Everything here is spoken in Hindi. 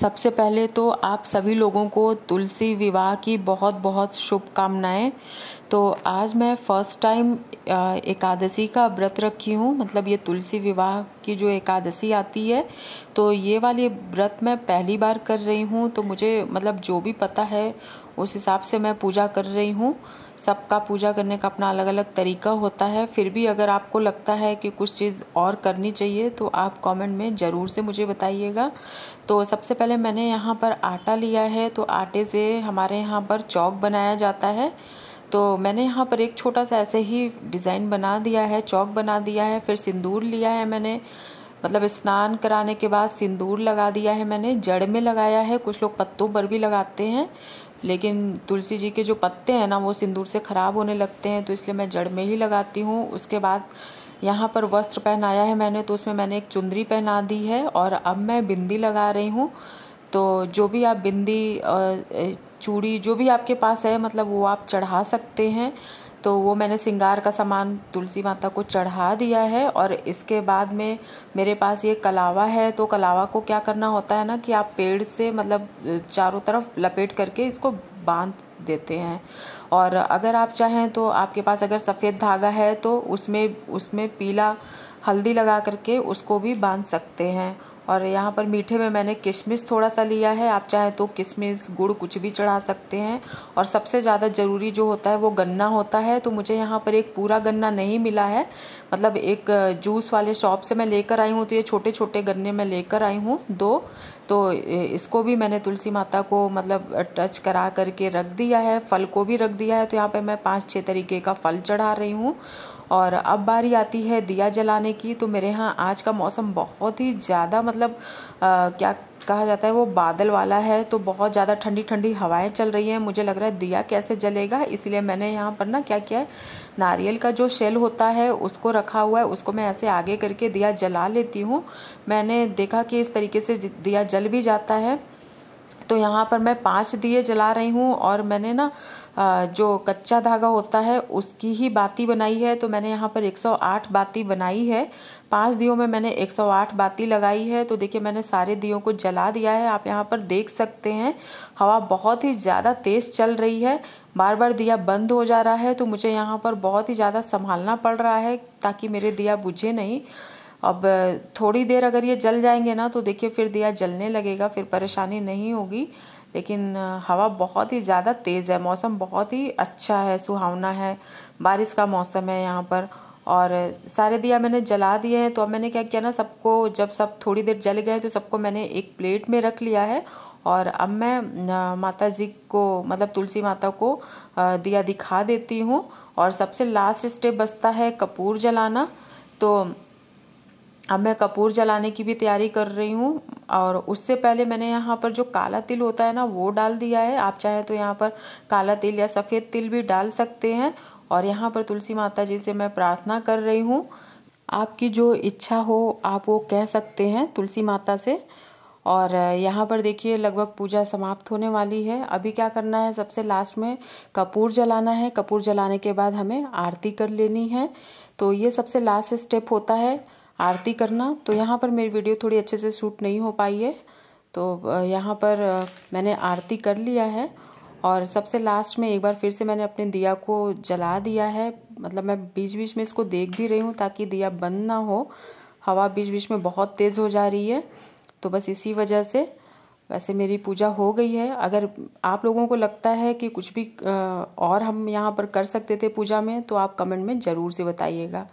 सबसे पहले तो आप सभी लोगों को तुलसी विवाह की बहुत बहुत शुभकामनाएं तो आज मैं फ़र्स्ट टाइम एकादशी का व्रत रखी हूँ मतलब ये तुलसी विवाह की जो एकादशी आती है तो ये वाली व्रत मैं पहली बार कर रही हूँ तो मुझे मतलब जो भी पता है उस हिसाब से मैं पूजा कर रही हूँ सबका पूजा करने का अपना अलग अलग तरीका होता है फिर भी अगर आपको लगता है कि कुछ चीज़ और करनी चाहिए तो आप कमेंट में ज़रूर से मुझे बताइएगा तो सबसे पहले पहले मैंने यहाँ पर आटा लिया है तो आटे से हमारे यहाँ पर चौक बनाया जाता है तो मैंने यहाँ पर एक छोटा सा ऐसे ही डिज़ाइन बना दिया है चौक बना दिया है फिर सिंदूर लिया है मैंने मतलब स्नान कराने के बाद सिंदूर लगा दिया है मैंने जड़ में लगाया है कुछ लोग पत्तों पर भी लगाते हैं लेकिन तुलसी जी के जो पत्ते हैं ना वो सिंदूर से ख़राब होने लगते हैं तो इसलिए मैं जड़ में ही लगाती हूँ उसके बाद यहाँ पर वस्त्र पहनाया है मैंने तो उसमें मैंने एक चुंदरी पहना दी है और अब मैं बिंदी लगा रही हूँ तो जो भी आप बिंदी चूड़ी जो भी आपके पास है मतलब वो आप चढ़ा सकते हैं तो वो मैंने सिंगार का सामान तुलसी माता को चढ़ा दिया है और इसके बाद में मेरे पास ये कलावा है तो कलावा को क्या करना होता है ना कि आप पेड़ से मतलब चारों तरफ लपेट करके इसको बांध देते हैं और अगर आप चाहें तो आपके पास अगर सफ़ेद धागा है तो उसमें उसमें पीला हल्दी लगा करके उसको भी बांध सकते हैं और यहाँ पर मीठे में मैंने किशमिश थोड़ा सा लिया है आप चाहे तो किशमिश गुड़ कुछ भी चढ़ा सकते हैं और सबसे ज़्यादा ज़रूरी जो होता है वो गन्ना होता है तो मुझे यहाँ पर एक पूरा गन्ना नहीं मिला है मतलब एक जूस वाले शॉप से मैं लेकर आई हूँ तो ये छोटे छोटे गन्ने मैं लेकर आई हूँ दो तो इसको भी मैंने तुलसी माता को मतलब टच करा करके रख दिया है फल को भी रख दिया है तो यहाँ पर मैं पाँच छः तरीके का फल चढ़ा रही हूँ और अब बारी आती है दिया जलाने की तो मेरे यहाँ आज का मौसम बहुत ही ज़्यादा मतलब आ, क्या कहा जाता है वो बादल वाला है तो बहुत ज़्यादा ठंडी ठंडी हवाएं चल रही हैं मुझे लग रहा है दिया कैसे जलेगा इसलिए मैंने यहाँ पर ना क्या किया है नारियल का जो शेल होता है उसको रखा हुआ है उसको मैं ऐसे आगे करके दिया जला लेती हूँ मैंने देखा कि इस तरीके से दिया जल भी जाता है तो यहाँ पर मैं पाँच दिए जला रही हूँ और मैंने ना जो कच्चा धागा होता है उसकी ही बाती बनाई है तो मैंने यहाँ पर 108 बाती बनाई है पांच दियों में मैंने 108 बाती लगाई है तो देखिए मैंने सारे दियों को जला दिया है आप यहाँ पर देख सकते हैं हवा बहुत ही ज़्यादा तेज़ चल रही है बार बार दिया बंद हो जा रहा है तो मुझे यहाँ पर बहुत ही ज़्यादा संभालना पड़ रहा है ताकि मेरे दिया बुझे नहीं अब थोड़ी देर अगर ये जल जाएंगे ना तो देखिए फिर दिया जलने लगेगा फिर परेशानी नहीं होगी लेकिन हवा बहुत ही ज़्यादा तेज़ है मौसम बहुत ही अच्छा है सुहावना है बारिश का मौसम है यहाँ पर और सारे दिया मैंने जला दिए हैं तो अब मैंने क्या किया ना सबको जब सब थोड़ी देर जल गए तो सबको मैंने एक प्लेट में रख लिया है और अब मैं माता जी को मतलब तुलसी माता को दिया दिखा देती हूँ और सबसे लास्ट स्टेप बचता है कपूर जलाना तो अब मैं कपूर जलाने की भी तैयारी कर रही हूँ और उससे पहले मैंने यहाँ पर जो काला तिल होता है ना वो डाल दिया है आप चाहे तो यहाँ पर काला तिल या सफ़ेद तिल भी डाल सकते हैं और यहाँ पर तुलसी माता जी से मैं प्रार्थना कर रही हूँ आपकी जो इच्छा हो आप वो कह सकते हैं तुलसी माता से और यहाँ पर देखिए लगभग पूजा समाप्त होने वाली है अभी क्या करना है सबसे लास्ट में कपूर जलाना है कपूर जलाने के बाद हमें आरती कर लेनी है तो ये सबसे लास्ट स्टेप होता है आरती करना तो यहाँ पर मेरी वीडियो थोड़ी अच्छे से शूट नहीं हो पाई है तो यहाँ पर मैंने आरती कर लिया है और सबसे लास्ट में एक बार फिर से मैंने अपने दिया को जला दिया है मतलब मैं बीच बीच में इसको देख भी रही हूँ ताकि दिया बंद ना हो हवा बीच बीच में बहुत तेज़ हो जा रही है तो बस इसी वजह से वैसे मेरी पूजा हो गई है अगर आप लोगों को लगता है कि कुछ भी और हम यहाँ पर कर सकते थे पूजा में तो आप कमेंट में ज़रूर से बताइएगा